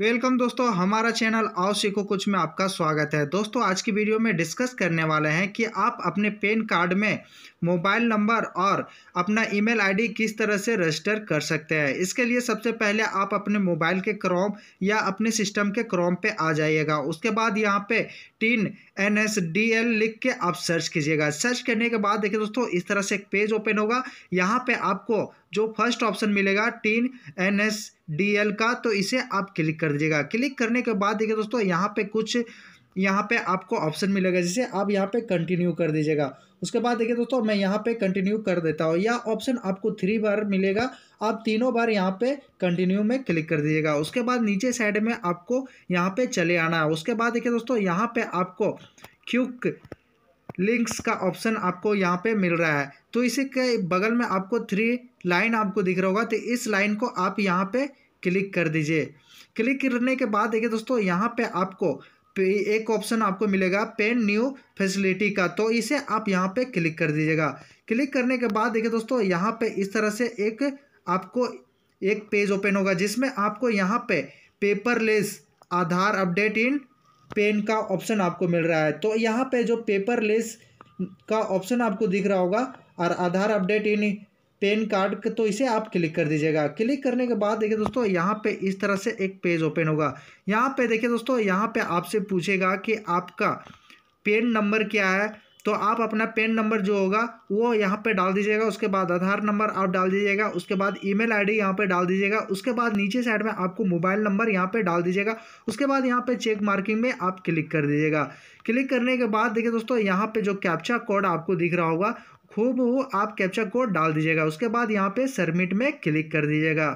welcome दोस्तों हमारा channel आओ सीखो कुछ में आपका स्वागत है दोस्तों आज की वीडियो में डिस्कस करने वाले हैं कि आप अपने पेन कार्ड में मोबाइल नंबर और अपना ईमेल आईडी किस तरह से रजिस्टर कर सकते हैं इसके लिए सबसे पहले आप अपने मोबाइल के क्रोम या अपने सिस्टम के क्रोम पे आ जाइएगा उसके बाद यहाँ पे TIN N S D L लिख के आप सर्च कीजिएगा सर्च करने के बाद देखिए दोस्तों इस तरह से एक पेज ओपन होगा यहाँ पर आपको जो फर्स्ट ऑप्शन मिलेगा TIN N S D L का तो इसे आप क्लिक कर दीजिएगा क्लिक करने के बाद देखिए दोस्तों यहाँ पे कुछ यहाँ पे आपको ऑप्शन मिलेगा जिसे आप यहाँ पे कंटिन्यू कर दीजिएगा उसके बाद देखिए दोस्तों मैं यहाँ पे कंटिन्यू कर देता हूँ यह ऑप्शन आपको थ्री बार मिलेगा आप तीनों बार यहाँ पे कंटिन्यू में क्लिक कर दीजिएगा उसके बाद नीचे साइड में आपको यहाँ पे चले आना है उसके बाद देखिए दोस्तों यहाँ पे आपको क्यूक लिंक्स का ऑप्शन आपको यहाँ पे मिल रहा है तो इसी के बगल में आपको थ्री लाइन आपको दिख रहा होगा तो इस लाइन को आप यहाँ पे क्लिक कर दीजिए क्लिक करने के बाद देखिए दोस्तों यहाँ पे आपको एक ऑप्शन आपको मिलेगा पेन न्यू फैसिलिटी का तो इसे आप यहाँ पर क्लिक कर दीजिएगा क्लिक करने के बाद देखिए दोस्तों यहाँ पर इस तरह से एक आपको एक पेज ओपन होगा जिसमें आपको यहाँ पे paperless Aadhaar update in PAN का ऑप्शन आपको मिल रहा है तो यहाँ पे जो पेपरलेस का ऑप्शन आपको दिख रहा होगा और Aadhaar update in PAN card तो इसे आप क्लिक कर दीजिएगा क्लिक करने के बाद देखिए दोस्तों यहाँ पे इस तरह से एक पेज ओपन होगा यहाँ पे देखिए दोस्तों यहाँ पे आपसे पूछेगा कि आपका पेन नंबर क्या है तो आप अपना पेन नंबर जो होगा वो यहाँ पे डाल दीजिएगा उसके बाद आधार नंबर आप डाल दीजिएगा उसके बाद ईमेल आईडी यहाँ पे डाल दीजिएगा उसके बाद नीचे साइड में आपको मोबाइल नंबर यहाँ पे डाल दीजिएगा उसके बाद यहाँ पे चेक मार्किंग में आप क्लिक कर दीजिएगा क्लिक करने के बाद देखिए दोस्तों यहाँ पर जो कैप्चा कोड आपको दिख रहा होगा खूब वो आप कैप्चा कोड डाल दीजिएगा उसके बाद यहाँ पर सबमिट में क्लिक कर दीजिएगा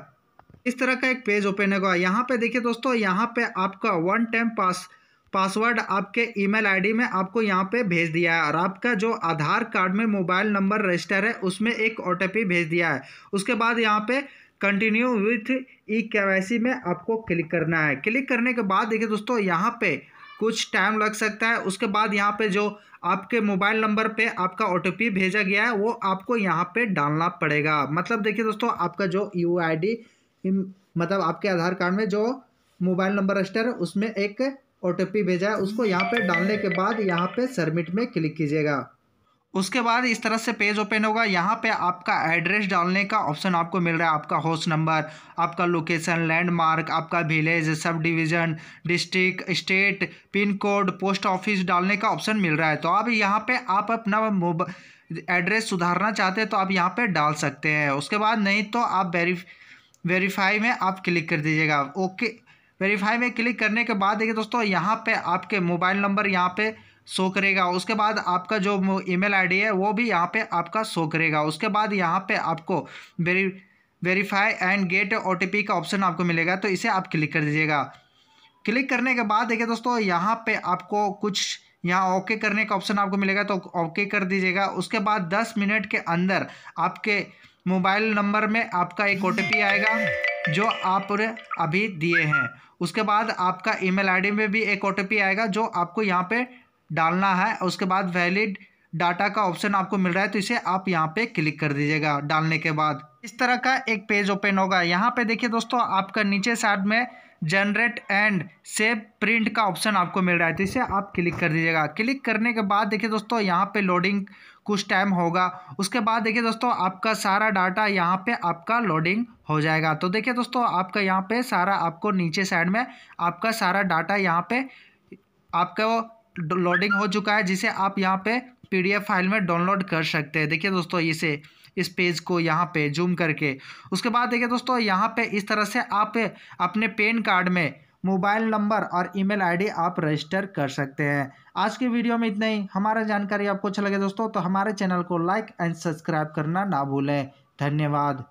इस तरह का एक पेज ओपन होगा यहाँ पर देखिए दोस्तों यहाँ पर आपका वन टाइम पास पासवर्ड आपके ईमेल आईडी में आपको यहाँ पे भेज दिया है और आपका जो आधार कार्ड में मोबाइल नंबर रजिस्टर है उसमें एक ओ भेज दिया है उसके बाद यहाँ पे कंटिन्यू विथ ई के में आपको क्लिक करना है क्लिक करने के बाद देखिए दोस्तों यहाँ पे कुछ टाइम लग सकता है उसके बाद यहाँ पे जो आपके मोबाइल नंबर पे आपका ओ भेजा गया है वो आपको यहाँ पे डालना पड़ेगा मतलब देखिए दोस्तों आपका जो यू मतलब आपके आधार कार्ड में जो मोबाइल नंबर रजिस्टर है उसमें एक ओ भेजा है उसको यहाँ पर डालने के बाद यहाँ पर सबमिट में क्लिक कीजिएगा उसके बाद इस तरह से पेज ओपन होगा यहाँ पे आपका एड्रेस डालने का ऑप्शन आपको मिल रहा है आपका हाउस नंबर आपका लोकेशन लैंडमार्क आपका village sub division district state pin code post office डालने का ऑप्शन मिल रहा है तो अब यहाँ पे आप अपना मोबाइल एड्रेस सुधारना चाहते हैं तो आप यहाँ पे डाल सकते हैं उसके बाद नहीं तो आप वेरी वेरीफाई में आप क्लिक कर दीजिएगा ओके वेरीफाई में क्लिक करने के बाद देखिए दोस्तों यहाँ पे आपके मोबाइल नंबर यहाँ पे शो करेगा उसके बाद आपका जो ईमेल आईडी है वो भी यहाँ पे आपका शो करेगा उसके बाद यहाँ पे आपको very verify and get O का ऑप्शन आपको मिलेगा तो इसे आप क्लिक कर दीजिएगा क्लिक करने के बाद देखिए दोस्तों यहाँ पर आपको कुछ यहाँ ओके करने का ऑप्शन आपको मिलेगा तो ओके कर दीजिएगा उसके बाद दस मिनट के अंदर आपके मोबाइल नंबर में आपका एक ओ आएगा जो आप अभी दिए हैं उसके बाद आपका ईमेल आईडी में भी एक ओटीपी आएगा जो आपको यहाँ पे डालना है उसके बाद वैलिड डाटा का ऑप्शन आपको मिल रहा है तो इसे आप यहाँ पे क्लिक कर दीजिएगा डालने के बाद इस तरह का एक पेज ओपन होगा यहाँ पे देखिए दोस्तों आपका नीचे साइड में जनरेट एंड सेव प्रिंट का ऑप्शन आपको मिल रहा है तो इसे आप क्लिक कर दीजिएगा क्लिक करने के बाद देखिए दोस्तों यहाँ पे लोडिंग कुछ टाइम होगा उसके बाद देखिए दोस्तों आपका सारा डाटा यहाँ पे आपका लोडिंग हो जाएगा तो देखिए दोस्तों आपका यहाँ पे सारा आपको नीचे साइड में आपका सारा डाटा यहाँ पे आपका वो लोडिंग हो चुका है जिसे आप यहाँ पे पीडीएफ फाइल में डाउनलोड कर सकते हैं देखिए दोस्तों इसे इस पेज को यहाँ पे जूम करके उसके बाद देखिए दोस्तों यहाँ पे इस तरह से आप अपने पेन कार्ड में मोबाइल नंबर और ईमेल आईडी आप रजिस्टर कर सकते हैं आज के वीडियो में इतना ही हमारा जानकारी आपको अच्छा लगे दोस्तों तो हमारे चैनल को लाइक एंड सब्सक्राइब करना ना भूलें धन्यवाद